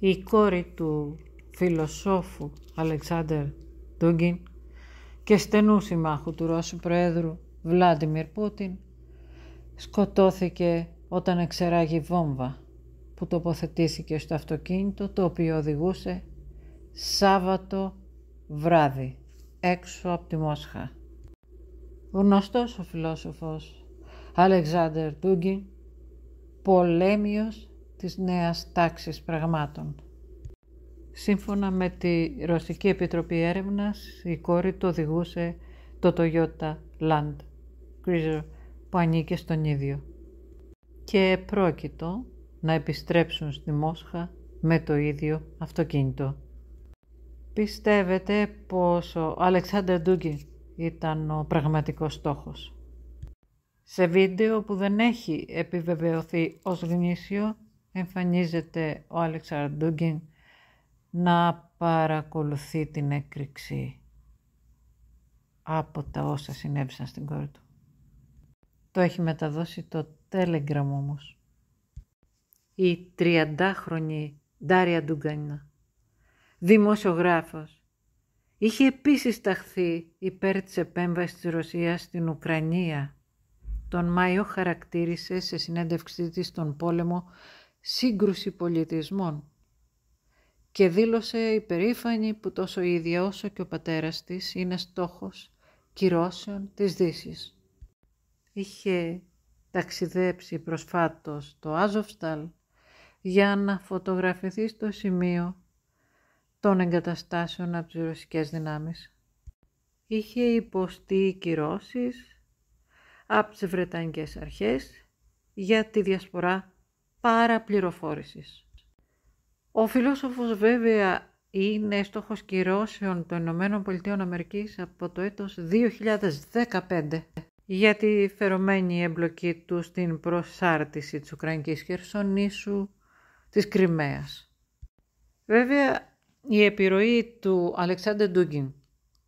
η κόρη του φιλοσόφου Αλεξάνδερ Ντούγκιν και στενού συμμάχου του Ρώσου Προέδρου Βλάντιμιρ Πούτιν σκοτώθηκε όταν εξεράγει βόμβα που τοποθετήθηκε στο αυτοκίνητο το οποίο οδηγούσε Σάββατο βράδυ έξω από τη Μόσχα. Γνωστός ο φιλόσοφος Αλεξάνδερ Ντούγκιν, πολέμιος της νέας τάξης πραγμάτων. Σύμφωνα με τη Ρωσική Επιτροπή Έρευνας, η κόρη του οδηγούσε το Toyota Land Cruiser που ανήκε στον ίδιο και πρόκειτο να επιστρέψουν στη Μόσχα με το ίδιο αυτοκίνητο. Πιστεύετε πως ο Αλεξάνδρ ήταν ο πραγματικός στόχος. Σε βίντεο που δεν έχει επιβεβαιωθεί ως γνήσιο, εμφανίζεται ο Αλεξαρντούγκιν να παρακολουθεί την έκρηξη από τα όσα συνέβησαν στην κόρη του. Το έχει μεταδώσει το Telegram όμως. Η 30χρονη Ντάρια Ντουγκανινά, δημοσιογράφος, είχε επίσης ταχθεί υπέρ της επέμβασης της Ρωσίας στην Ουκρανία. Τον Μάιο χαρακτήρισε σε συνέντευξή της τον πόλεμο σύγκρουση πολιτισμών και δήλωσε υπερήφανη που τόσο η ίδια όσο και ο πατέρας της είναι στόχος κυρώσεων της δύσης. Είχε ταξιδέψει προσφάτως το Άζοφσταλ για να φωτογραφηθεί στο σημείο των εγκαταστάσεων από τις ρωσικές δυνάμεις. Είχε υποστεί κυρώσεις από τις Βρετανικές αρχές για τη διασπορά παραπληροφόρησης. Ο φιλόσοφος βέβαια είναι στόχος κυρώσεων των Ηνωμένων Πολιτείων Αμερικής από το έτος 2015 για τη φερωμένη εμπλοκή του στην προσάρτηση της Ουκρανικής Χερσονήσου της Κρυμαίας. Βέβαια, η επιρροή του Αλεξάνδρου Ντούγκιν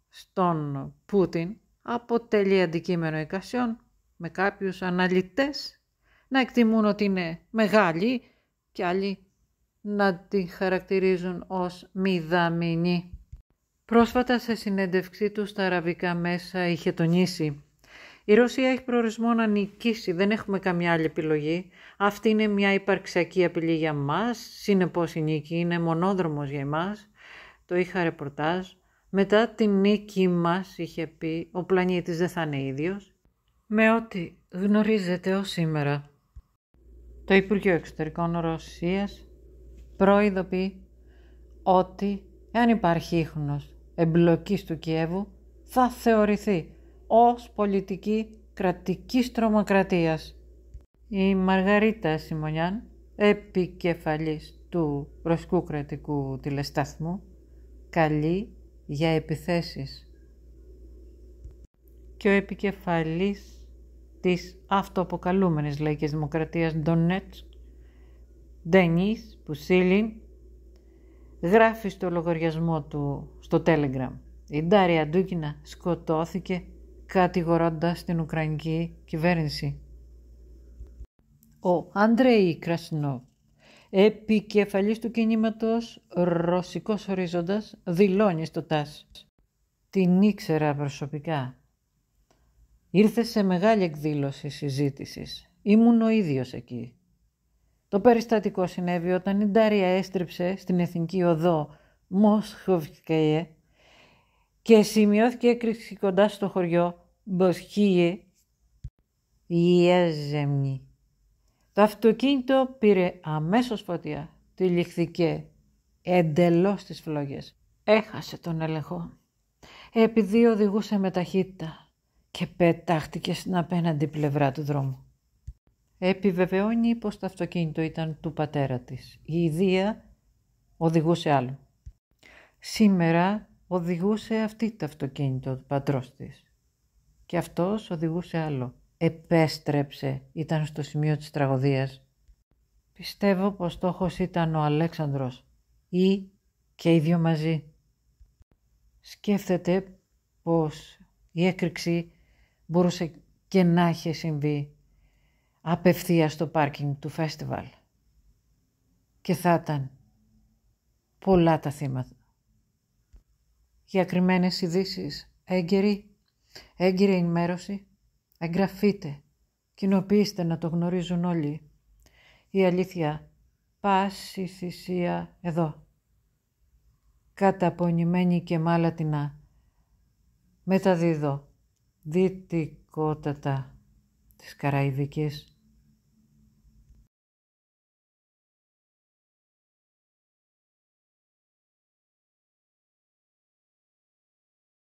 στον Πούτιν αποτελεί αντικείμενο εικασιών με κάποιους αναλυτές να εκτιμούν ότι είναι μεγάλη και άλλοι να τη χαρακτηρίζουν ως μηδαμινή. Πρόσφατα σε συνέντευξή του στα αραβικά μέσα είχε τονίσει «Η Ρωσία έχει προορισμό να νικήσει, δεν έχουμε καμιά άλλη επιλογή. Αυτή είναι μια υπαρξιακή απειλή για μας, συνεπώς η νίκη είναι μονόδρομος για εμάς». Το είχα ρεπορτάζ. Μετά τη νίκη μας είχε πει «Ο πλανήτης δεν θα είναι ίδιος». Με ό,τι γνωρίζετε ως σήμερα. Το Υπουργείο Εξωτερικών Ρωσίας προειδοποιεί ότι εάν υπάρχει ίχνος εμπλοκής του Κιέβου θα θεωρηθεί ως πολιτική κρατικής τρομοκρατίας. Η Μαργαρίτα Σιμονιάν, επικεφαλής του Ρωσικού Κρατικού Τηλεσταθμού, καλεί για επιθέσεις. Και ο επικεφαλής της αυτοαποκαλούμενης λαϊκής δημοκρατίας Ντονέτς, Ντένις Πουσίλιν, γράφει στο λογαριασμό του στο Telegram. Η Ντάρια Ντούκινα σκοτώθηκε κατηγορώντας την Ουκρανική κυβέρνηση. Ο Άντρεϊ Κρασνόφ, επικεφαλής του κινήματος Ρωσικός Ορίζοντας, δηλώνει στο ΤΑΣ. Την ήξερα προσωπικά Ήρθες σε μεγάλη εκδήλωση συζήτησης. Ήμουν ο ίδιος εκεί. Το περιστατικό συνέβη όταν η Ντάρια έστριψε στην εθνική οδό Μόσχοβκαίε και σημειώθηκε έκρηξη κοντά στο χωριό Μποσχίε Ιεζεμνη. Το αυτοκίνητο πήρε αμέσως φωτιά, ληχθηκέ εντελώς τις φλόγες. Έχασε τον έλεγχο, επειδή οδηγούσε με ταχύτητα και πετάχτηκε στην απέναντι πλευρά του δρόμου. Επιβεβαιώνει πως το αυτοκίνητο ήταν του πατέρα της. Η Ιδία οδηγούσε άλλο. Σήμερα οδηγούσε αυτή το αυτοκίνητο του πατρός της. Και αυτός οδηγούσε άλλο. Επέστρεψε, ήταν στο σημείο της τραγωδίας. Πιστεύω πως στόχος ήταν ο Αλέξανδρος ή και οι δύο μαζί. Σκέφτεται πως η έκρηξη μπορούσε και να είχε συμβεί απευθεία στο πάρκινγκ του φεστιβάλ. Και θα ήταν πολλά τα θύματα. Για κρυμμένες ειδήσεις, έγκαιρη, έγκαιρη ενημέρωση, εγγραφείτε, κοινοποιήστε να το γνωρίζουν όλοι. Η αλήθεια, πάση θυσία εδώ. Καταπονημένη και μάλατινα, μεταδίδω δυτικότατα της Καραϊβικής